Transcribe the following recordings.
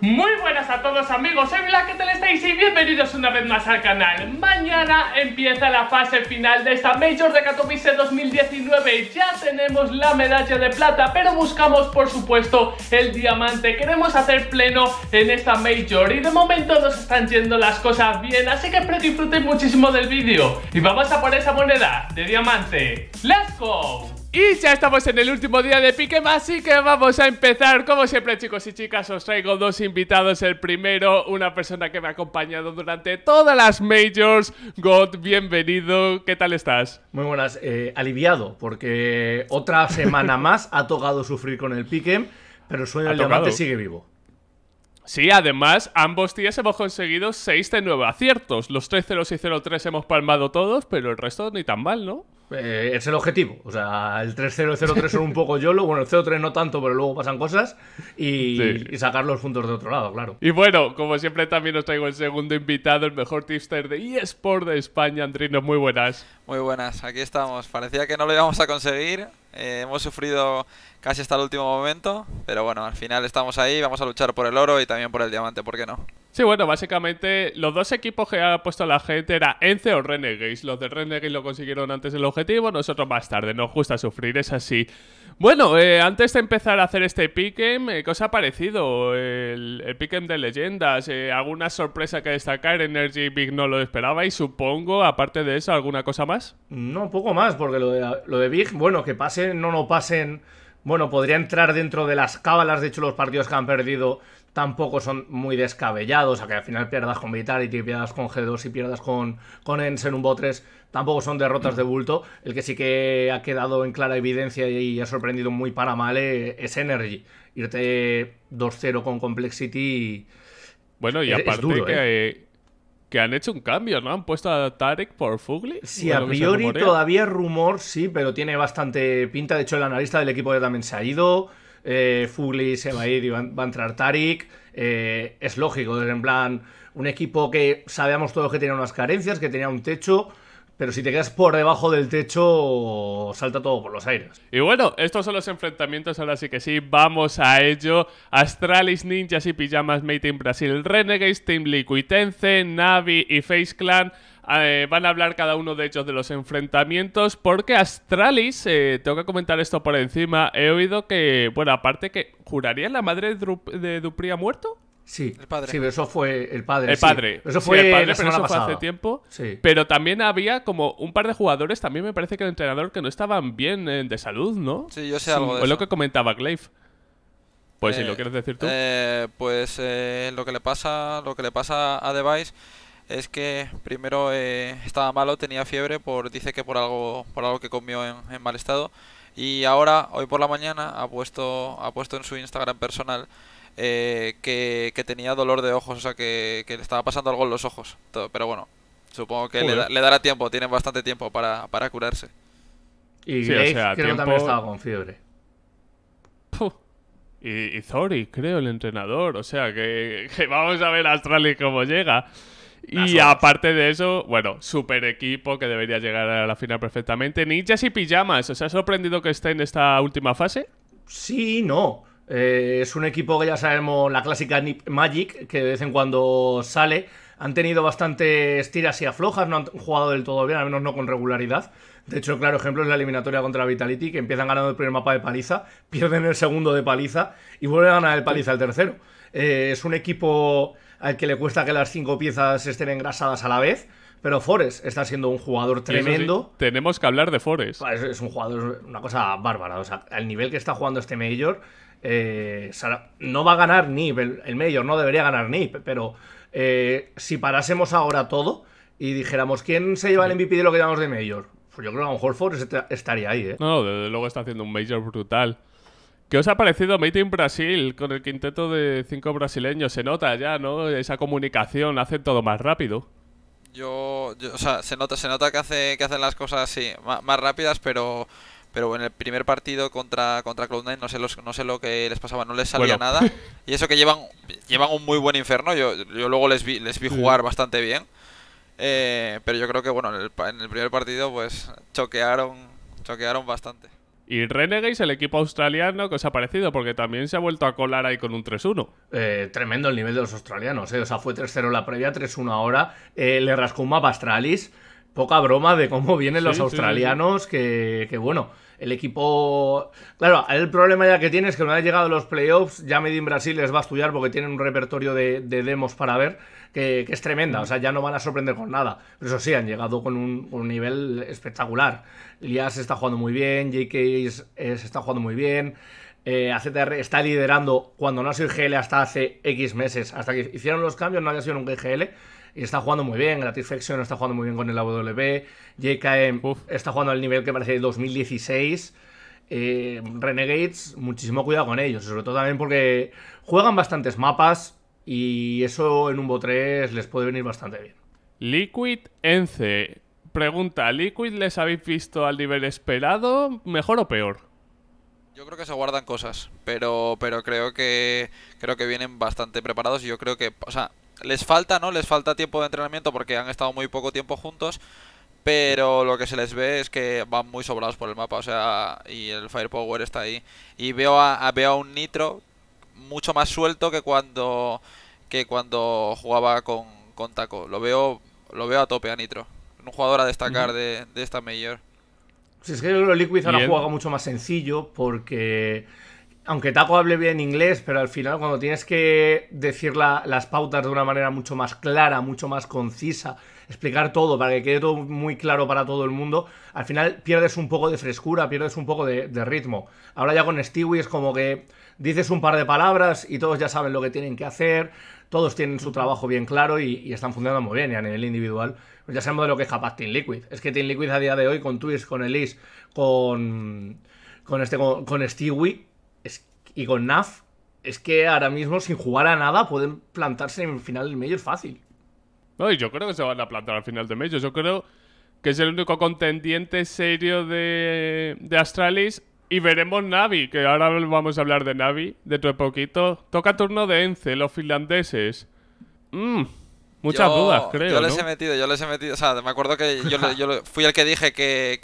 Muy buenas a todos amigos, soy Black, ¿qué tal estáis? Y bienvenidos una vez más al canal Mañana empieza la fase final de esta Major de Katowice 2019 Ya tenemos la medalla de plata, pero buscamos por supuesto el diamante Queremos hacer pleno en esta Major y de momento nos están yendo las cosas bien Así que espero que disfruten muchísimo del vídeo Y vamos a por esa moneda de diamante ¡Let's go! Y ya estamos en el último día de Piquem, así que vamos a empezar. Como siempre, chicos y chicas, os traigo dos invitados. El primero, una persona que me ha acompañado durante todas las majors. God, bienvenido. ¿Qué tal estás? Muy buenas. Eh, aliviado, porque otra semana más ha tocado sufrir con el Pikem, pero el sueño del diamante sigue vivo. Sí, además, ambos días hemos conseguido 6 de 9 aciertos. Los 3 0 y 0 3 hemos palmado todos, pero el resto ni tan mal, ¿no? Eh, es el objetivo. O sea, el 3-0 el 0-3 son un poco YOLO. Bueno, el 0-3 no tanto, pero luego pasan cosas. Y, y, sacar los puntos de otro lado, claro. Y bueno, como siempre, también os traigo el segundo invitado, el mejor tipster de eSport de España. Andrino, muy buenas. Muy buenas, aquí estamos. Parecía que no lo íbamos a conseguir. Eh, hemos sufrido casi hasta el último momento, pero bueno, al final estamos ahí, vamos a luchar por el oro y también por el diamante, ¿por qué no? Sí, bueno, básicamente los dos equipos que ha puesto la gente era Ence o Renegades. Los de Renegades lo consiguieron antes del objetivo, nosotros más tarde. Nos gusta sufrir, es así. Bueno, eh, antes de empezar a hacer este pick'em, eh, ¿qué os ha parecido el, el pick'em de leyendas? ¿Alguna sorpresa que destacar? Energy Big no lo esperaba y supongo, aparte de eso, alguna cosa más. No, poco más, porque lo de, lo Big, bueno, que pasen, no no pasen, bueno, podría entrar dentro de las cábalas, de hecho los partidos que han perdido tampoco son muy descabellados, o sea que al final pierdas con Vitality, pierdas con G2 y pierdas con, con en un 3 tampoco son derrotas de bulto. El que sí que ha quedado en clara evidencia y ha sorprendido muy para mal eh, es Energy. Irte 2-0 con Complexity. Bueno, y aparte eh han hecho un cambio, ¿no? Han puesto a Tarek por Fugli. Sí, a priori todavía rumor, sí, pero tiene bastante pinta. De hecho, el analista del equipo ya también se ha ido. Eh, Fugli se va a ir y va, a entrar Tarek. Eh, es lógico, en plan, un equipo que sabíamos todos que tenía unas carencias, que tenía un techo pero si te quedas por debajo del techo, salta todo por los aires. Y bueno, estos son los enfrentamientos, ahora sí que sí, vamos a ello. Astralis, Ninjas y Pijamas, Made in Brasil, Renegades, Team Liquid, Navi y Face Clan... Eh, van a hablar cada uno de ellos de los enfrentamientos. Porque Astralis, eh, tengo que comentar esto por encima, he oído que, bueno, aparte que juraría la madre de, Dupri ha muerto. Sí, el sí, pero eso fue el padre. El padre. Eso fue, el padre, pero eso fue hace tiempo. Pero también había como un par de jugadores, también me parece que el entrenador, que no estaban bien eh, de salud, ¿no? Sí, yo sé algo de eso. lo que comentaba Glaive. Pues si lo eh, quieres decir tú. Eh, pues lo que le pasa, lo que le pasa a Device es que primero estaba malo, tenía fiebre, por dice que por algo, por algo que comió en, mal estado. Y ahora, hoy por la mañana, ha puesto, ha puesto en su Instagram personal eh, que, tenía dolor de ojos, o sea, que, le estaba pasando algo en los ojos. pero bueno, supongo que le, dará tiempo, tiene bastante tiempo para, curarse. Y también estaba con fiebre. Y, Zori, creo, el entrenador. O sea, que, vamos a ver a Astralis cómo llega. Y aparte de eso, bueno, super equipo que debería llegar a la final perfectamente. Ninjas y pijamas, ¿os ha sorprendido que esté en esta última fase? Sí, no. Eh, es un equipo que ya sabemos, la clásica Nip Magic, que de vez en cuando sale. Han tenido bastantes tiras y aflojas, no han jugado del todo bien, al menos no con regularidad. De hecho, claro ejemplo es la eliminatoria contra Vitality, que empiezan ganando el primer mapa de paliza, pierden el segundo de paliza y vuelven a ganar el paliza el tercero. Eh, es un equipo al que le cuesta que las cinco piezas estén engrasadas a la vez. Pero Forest está siendo un jugador tremendo. tenemos que hablar de Forest. Pues es, un jugador, una cosa bárbara. O sea, al nivel que está jugando este Major, eh, no va a ganar NIP, el, Major no debería ganar NIP, pero eh, si parásemos ahora todo y dijéramos quién se lleva el MVP de lo que llamamos de mayor, pues yo creo que a lo mejor estaría ahí, ¿eh? No, desde luego está haciendo un Major brutal. ¿Qué os ha parecido Meeting Brasil con el quinteto de cinco brasileños? Se nota ya, ¿no? Esa comunicación, hace todo más rápido. Yo, o sea, se nota, se nota que, hace, que hacen las cosas así, más rápidas, pero pero en el primer partido contra, contra Cloud9 no sé, no sé lo que les pasaba, no les salía nada. Y eso que llevan, llevan un muy buen inferno, yo, luego les vi, les vi jugar bastante bien. Eh, pero yo creo que bueno, en el, primer partido pues choquearon, choquearon bastante. Y Renegades, el equipo australiano, ¿qué os ha parecido? Porque también se ha vuelto a colar ahí con un 3-1. Eh, tremendo el nivel de los australianos, ¿eh? O sea, fue 3-0 la previa, 3-1 ahora. Eh, le rascó un mapa Astralis poca broma de cómo vienen los australianos, Que, bueno, el equipo... Claro, el problema ya que tiene es que no han llegado a los playoffs, ya Medin Brasil les va a estudiar porque tienen un repertorio de, demos para ver que, es tremenda, o sea, ya no van a sorprender con nada. Pero eso sí, han llegado con un, nivel espectacular. Elias está jugando muy bien, JK se está jugando muy bien. Eh, AZR está liderando cuando no ha sido GL hasta hace X meses. Hasta que hicieron los cambios no había sido nunca GL y está jugando muy bien. Gratifection está jugando muy bien con el AWP, JKM está jugando al nivel que parece 2016. Eh, Renegades, muchísimo cuidado con ellos, sobre todo también porque juegan bastantes mapas y eso en un bo 3 les puede venir bastante bien. Liquid Ence pregunta, ¿Liquid les habéis visto al nivel esperado, mejor o peor? Yo creo que se guardan cosas, pero pero creo que creo que vienen bastante preparados y yo creo que, o sea, les falta, ¿no? Les falta tiempo de entrenamiento porque han estado muy poco tiempo juntos. Pero lo que se les ve es que van muy sobrados por el mapa, o sea, y el Firepower está ahí. Y veo a, veo a un Nitro mucho más suelto que cuando que cuando jugaba con, Taco. Lo veo, lo veo a tope a Nitro. Un jugador a destacar de, esta mayor. Si es que el Liquid ahora juega mucho más sencillo porque aunque Taco hable bien inglés, pero al final cuando tienes que decir las pautas de una manera mucho más clara, mucho más concisa, explicar todo para que quede todo muy claro para todo el mundo, al final pierdes un poco de frescura, pierdes un poco de, ritmo. Ahora ya con Stewie es como que dices un par de palabras y todos ya saben lo que tienen que hacer, todos tienen su trabajo bien claro y, están funcionando muy bien y a nivel individual. Pues ya sabemos de lo que es capaz Team Liquid. Es que Team Liquid a día de hoy con Twist, con Elise, con... este, con Stewie, y con NAF es que ahora mismo, sin jugar a nada, pueden plantarse en el final del Major fácil. No, y yo creo que se van a plantar al final del Major. Yo creo que es el único contendiente serio de, de Astralis. Y veremos Navi, que ahora vamos a hablar de Navi dentro de poquito. Toca turno de Ence, los finlandeses. Mmm... muchas dudas, creo. Yo les he metido, yo les he metido. O sea, me acuerdo que yo, fui el que dije que,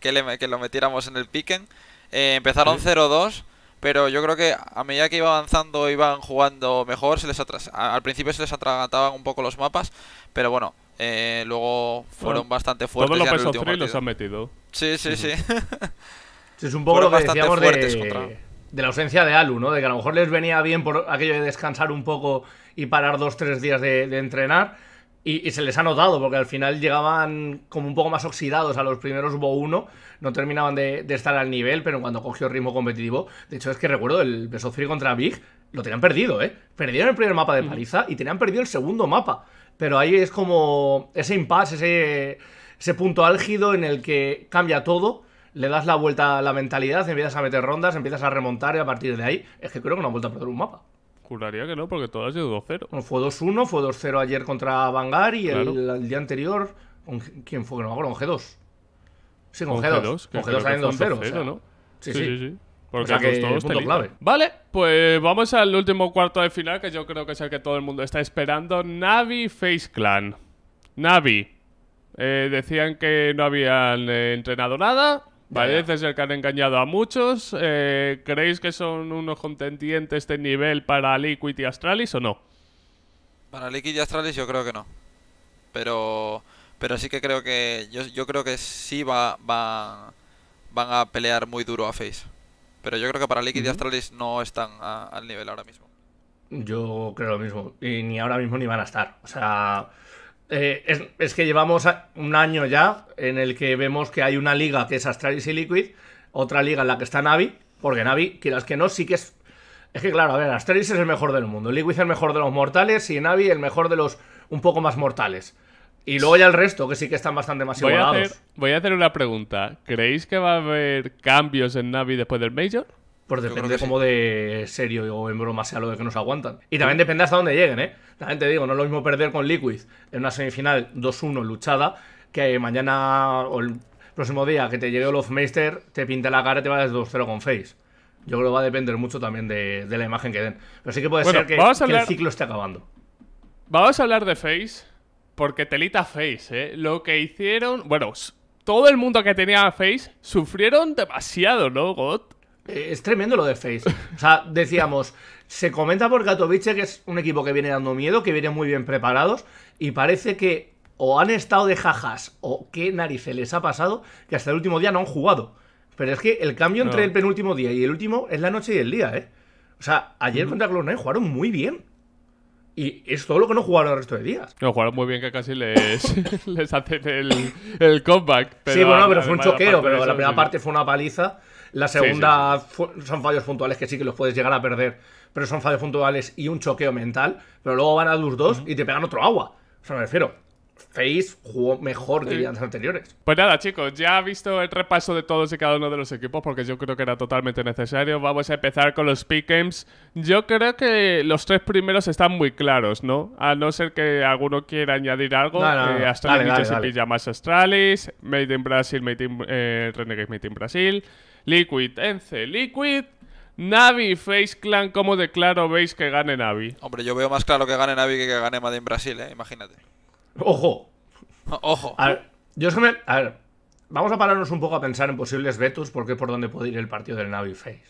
que, lo metiéramos en el piquen. Eh, empezaron 0 0-2. Pero yo creo que a medida que iba avanzando, iban jugando mejor, se les al principio se les atragantaban un poco los mapas, pero bueno, eh, luego fueron bastante fuertes. Todos los los han metido. Sí, sí, sí. es un poco que de, de la ausencia de Alu, ¿no? De que a lo mejor les venía bien por aquello de descansar un poco y parar dos, tres días de, de entrenar y, se les ha notado, porque al final llegaban como un poco más oxidados a los primeros Bo 1, no terminaban de, estar al nivel, pero cuando cogió ritmo competitivo, de hecho es que recuerdo el Beso contra Big, lo tenían perdido, ¿eh? Perdieron el primer mapa de mm. paliza y tenían perdido el segundo mapa. Pero ahí es como ese impasse, ese, ese punto álgido en el que cambia todo le das la vuelta a la mentalidad, empiezas a meter rondas, empiezas a remontar y a partir de ahí es que creo que no vuelta vuelto a perder un mapa. Juraría que no, porque todo ha sido 2-0. fue 2-1, fue 2-0 ayer contra Vanguard y el, día anterior. ¿Quién fue? No me acuerdo, con G2. Sí, con, G2. con G2 2-0. sí, sí. sí, Porque o sea que clave. Vale, pues vamos al último cuarto de final, que yo creo que es el que todo el mundo está esperando. Navi Face Clan. Navi. Eh, decían que no habían eh, entrenado nada. Parece ser que han engañado a muchos. Eh, ¿Creéis que son unos contendientes de nivel para Liquid y Astralis o no? Para Liquid y Astralis yo creo que no. Pero pero sí que creo que yo, creo que sí va, van a pelear muy duro a Face. Pero yo creo que para Liquid y Astralis no están al nivel ahora mismo. Yo creo lo mismo. Y ni ahora mismo ni van a estar. O sea, eh, es, que llevamos un año ya en el que vemos que hay una liga que es Astralis y Liquid, otra liga en la que está Navi, porque Navi, quieras que no, sí que es. Es que claro, a ver, Astralis es el mejor del mundo, Liquid es el mejor de los mortales y Navi el mejor de los un poco más mortales. Y luego ya el resto, que sí que están bastante más voy voy a hacer una pregunta. ¿Creéis que va a haber cambios en Navi después del Major? Pues depende como de serio o en broma sea lo de que nos aguantan. Y también depende hasta dónde lleguen, ¿eh? También te digo, no es lo mismo perder con Liquid en una semifinal 2-1 luchada que mañana o el próximo día que te llegue Olof Meister, te pinta la cara y te desde 2-0 con Face. Yo creo que va a depender mucho también de, la imagen que den. Pero sí que puede ser que, el ciclo esté acabando. Vamos a hablar de Face, porque telita Face, ¿eh? Lo que hicieron. Bueno, todo el mundo que tenía Face sufrieron demasiado, ¿no, God? Eh, es tremendo lo de Face. O sea, decíamos, se comenta por Katowice que es un equipo que viene dando miedo, que viene muy bien preparados y parece que o han estado de jajas o qué narices les ha pasado que hasta el último día no han jugado. Pero es que el cambio entre el penúltimo día y el último es la noche y el día, ¿eh? O sea, ayer contra contra jugaron muy bien. Y es todo lo que no jugaron el resto de días. No, jugaron muy bien que casi les, les hacen el, comeback. sí, bueno, pero fue un choqueo, pero la primera parte fue una paliza la segunda son fallos puntuales que sí que los puedes llegar a perder, pero son fallos puntuales y un choqueo mental. Pero luego van a los dos y te pegan otro agua. O sea, me refiero. Face jugó mejor que los anteriores. Pues nada, chicos, ya ha visto el repaso de todos y cada uno de los equipos porque yo creo que era totalmente necesario. Vamos a empezar con los pick games. Yo creo que los tres primeros están muy claros, ¿no? A no ser que alguno quiera añadir algo. Eh, Astralis Astralis, Made in Brasil, Made in, eh, Renegade Made in Brasil. Liquid, Ence, Liquid, Navi, Face Clan, ¿cómo de claro veis que gane Navi? Hombre, yo veo más claro que gane Navi que que gane Madden Brasil, ¿eh? Imagínate. Ojo. Ojo. A ver, vamos a pararnos un poco a pensar en posibles vetos porque por dónde puede ir el partido del Navi Face.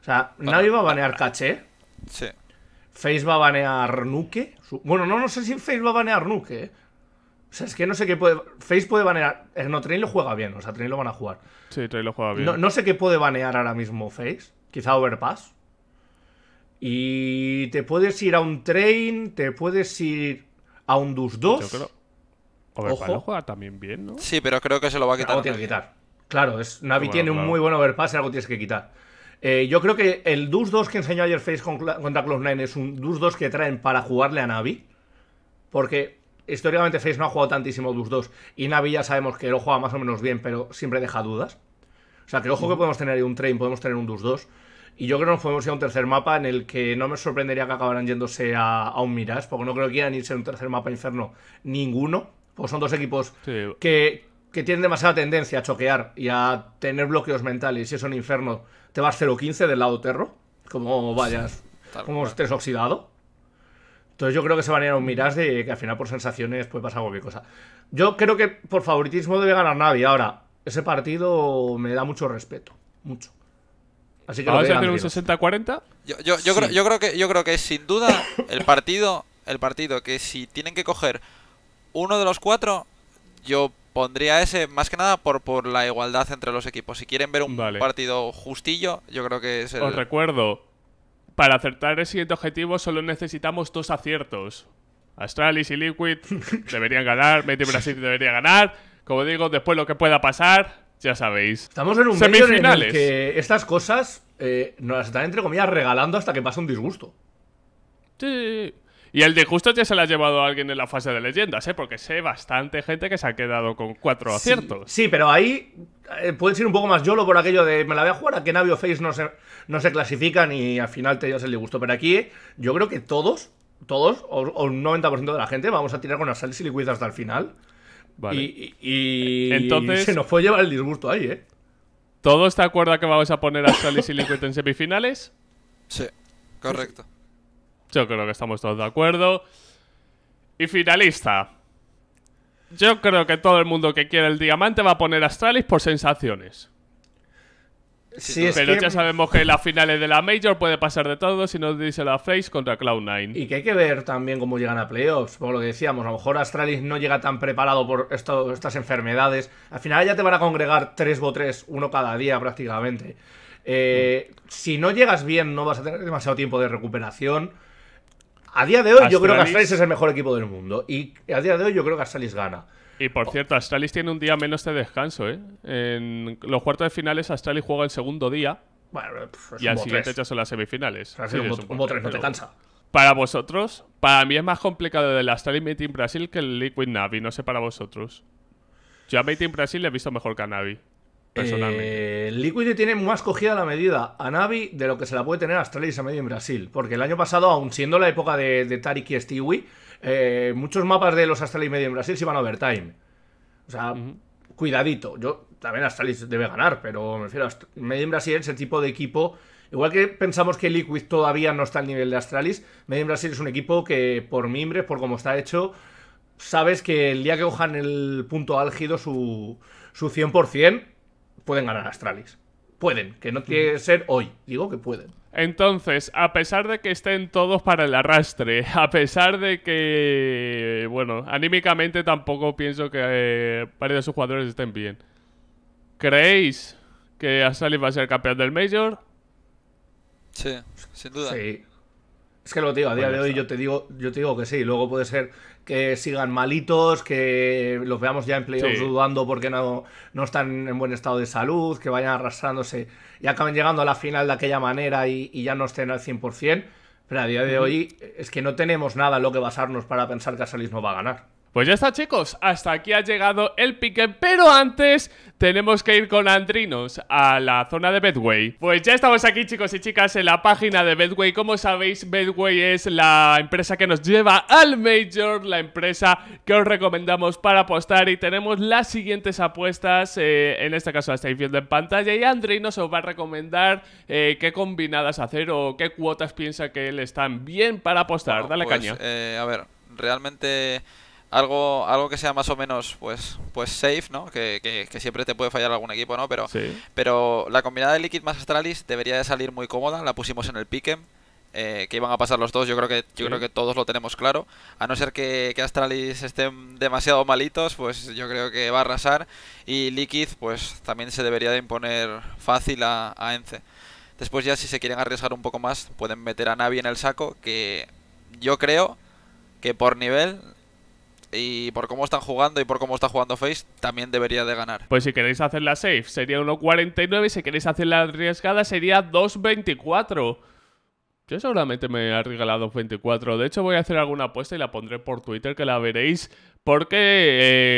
O sea, Navi va a banear caché. Sí. Face va a banear Nuke. Bueno, no, no sé si Face va a banear Nuke. ¿eh? O sea, es que no sé qué puede. Face puede banear. No, Train lo juega bien, o sea, Train lo van a jugar. Sí, Train lo juega bien. No, sé qué puede banear ahora mismo Face. Quizá Overpass. Y te puedes ir a un Train, te puedes ir a un Dus 2. Yo creo... Overpass lo juega también bien, ¿no? Sí, pero creo que se lo va a quitar. Algo tiene que quitar. Claro, es, Navi tiene un muy buen Overpass y algo tienes que quitar. Eh, yo creo que el Dus 2 que enseñó ayer Face contra Cloud9 es un Dus 2 que traen para jugarle a Navi. Porque históricamente Face no ha jugado tantísimo Dust 2 y Navi ya sabemos que lo juega más o menos bien, pero siempre deja dudas. O sea, que ojo que podemos tener un Train, podemos tener un Dust 2. Y yo creo que nos podemos ir a un tercer mapa en el que no me sorprendería que acabaran yéndose a, un Mirage, porque no creo que quieran irse a un tercer mapa Inferno ninguno. Pues son dos equipos que, que tienen demasiada tendencia a choquear y a tener bloqueos mentales. Si es un Inferno, te vas 0-15 del lado terro, como vayas, como estés oxidado. Entonces yo creo que se van a ir a un miras de que al final por sensaciones puede pasar cualquier cosa. Yo creo que por favoritismo debe ganar nadie. Ahora, ese partido me da mucho respeto. Mucho. Así que a hacer un 60-40? Yo, yo, creo, que, yo creo que es sin duda el partido, el partido que si tienen que coger uno de los cuatro, yo pondría ese más que nada por, la igualdad entre los equipos. Si quieren ver un partido justillo, yo creo que es el... Os recuerdo, para acertar el siguiente objetivo solo necesitamos dos aciertos. Astralis y Liquid deberían ganar, Betty Brasil debería ganar. Como digo, después lo que pueda pasar, ya sabéis. Estamos en un semifinales. que estas cosas eh, nos están entre comillas regalando hasta que pasa un disgusto. Sí. Y el de ya se lo ha llevado a alguien en la fase de leyendas, ¿eh? Porque sé bastante gente que se ha quedado con cuatro aciertos. Sí, pero ahí eh, puede ser un poco más yolo por aquello de me la voy a jugar a que Navio Face no se, no se clasifican y al final te llevas el disgusto. Pero aquí eh, yo creo que todos, todos, o, o un 90% de la gente, vamos a tirar con las y liquidas hasta el final. Vale. Y, Entonces, se nos puede llevar el disgusto ahí, ¿eh? ¿Todos te acuerdas que vamos a poner a Sally y en semifinales? Sí, correcto. Yo creo que estamos todos de acuerdo. Y finalista. Yo creo que todo el mundo que quiere el diamante va a poner Astralis por sensaciones. Sí, pero ya sabemos que en las finales de la Major puede pasar de todo si no dice la Face contra Cloud9. Y que hay que ver también cómo llegan a playoffs, Como lo decíamos, a lo mejor Astralis no llega tan preparado por estas enfermedades. Al final ya te van a congregar tres botres, uno cada día prácticamente. Eh, si no llegas bien, no vas a tener demasiado tiempo de recuperación. A día de hoy yo creo que Astralis es el mejor equipo del mundo. Y a día de hoy yo creo que Astralis gana. Y por cierto, Astralis tiene un día menos de descanso, ¿eh? En los cuartos de finales Astralis juega el segundo día. Bueno, y al siguiente ya son las semifinales. no te cansa. Para vosotros, para mí es más complicado el Astralis Meeting Brasil que el Liquid Navi, no sé para vosotros. Yo a in Brasil le he visto mejor que a Navi personalmente. Eh, Liquid tiene más cogida la medida a Navi de lo que se la puede tener Astralis a medio Brasil. Porque el año pasado, aun siendo la época de, de Tarik y Stewie, eh, muchos mapas de los Astralis medio en Brasil se iban a overtime. O sea, cuidadito. Yo también Astralis debe ganar, pero me refiero a medio Brasil es el tipo de equipo. Igual que pensamos que Liquid todavía no está al nivel de Astralis, Medium Brasil es un equipo que por mimbres, por cómo está hecho, sabes que el día que cojan el punto álgido su, su 100%, pueden ganar Astralis. Pueden, que no tiene que ser hoy, digo que pueden. Entonces, a pesar de que estén todos para el arrastre, a pesar de que, bueno, anímicamente tampoco pienso que eh, varios de sus jugadores estén bien, ¿creéis que Astralis va a ser campeón del Major? Sí, sin duda. Sí. Es que lo digo, a día pues de hoy yo te digo, yo te digo que sí. Luego puede ser que sigan malitos, que los veamos ya en playoffs dudando porque no, no están en buen estado de salud, que vayan arrastrándose y acaben llegando a la final de aquella manera y, ya no estén al 100%. Pero a día de hoy eh, es que no tenemos nada en lo que basarnos para pensar que Asalis no va a ganar. Pues ya está, chicos. Hasta aquí ha llegado el pique. Pero antes tenemos que ir con Andrinos a la zona de Bedway. Pues ya estamos aquí, chicos y chicas, en la página de Bedway. Como sabéis, Bedway es la empresa que nos lleva al Major, la empresa que os recomendamos para apostar. Y tenemos las siguientes apuestas. Eh, en este caso, las estáis viendo en pantalla. Y Andrinos os va a recomendar eh, qué combinadas hacer o qué cuotas piensa que le están bien para apostar. Dale pues, caña. Eh, a ver, realmente algo, algo que sea más o menos pues, pues safe, ¿no? Que, que, siempre te puede fallar algún equipo, ¿no? Pero, pero la combinada de Liquid más Astralis debería de salir muy cómoda, la pusimos en el pickem, Eh, que iban a pasar los dos, yo creo que yo creo que todos lo tenemos claro. A no ser que, Astralis estén demasiado malitos, pues yo creo que va a arrasar. Y Liquid, pues también se debería de imponer fácil a, a Ence. Después ya si se quieren arriesgar un poco más, pueden meter a Navi en el saco, que yo creo que por nivel y por cómo están jugando y por cómo está jugando Face, también debería de ganar. Pues si queréis hacer la safe, sería 1.49. Si queréis hacer la arriesgada, sería 2.24. Yo seguramente me he regalado 24. De hecho, voy a hacer alguna apuesta y la pondré por Twitter, que la veréis. Porque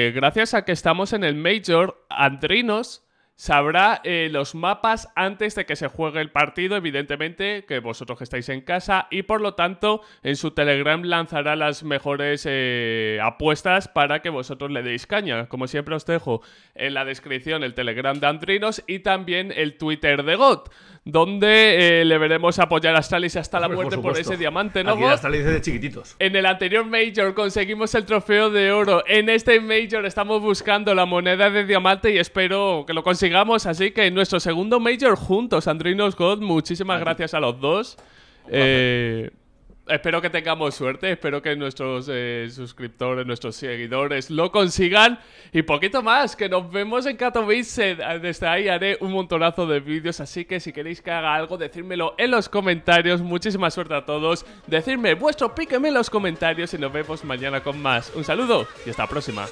eh, gracias a que estamos en el Major, Andrinos sabrá eh, los mapas antes de que se juegue el partido, evidentemente, que vosotros estáis en casa, y por lo tanto en su Telegram lanzará las mejores eh, apuestas para que vosotros le deis caña. Como siempre os dejo en la descripción el Telegram de Andrinos y también el Twitter de GOT, donde eh, le veremos apoyar a Stalis hasta la muerte por, ese diamante, chiquititos. En el anterior Major conseguimos el trofeo de oro, en este Major estamos buscando la moneda de diamante y espero que lo consigamos sigamos así que en nuestro segundo Major juntos, Andrinos God, muchísimas gracias a los dos. Eh, espero que tengamos suerte, espero que nuestros eh, suscriptores, nuestros seguidores lo consigan y poquito más, que nos vemos en Katowice. Eh, desde ahí haré un montonazo de vídeos, así que si queréis que haga algo, decírmelo en los comentarios. Muchísima suerte a todos, decidme vuestro píqueme en los comentarios y nos vemos mañana con más. Un saludo y hasta la próxima.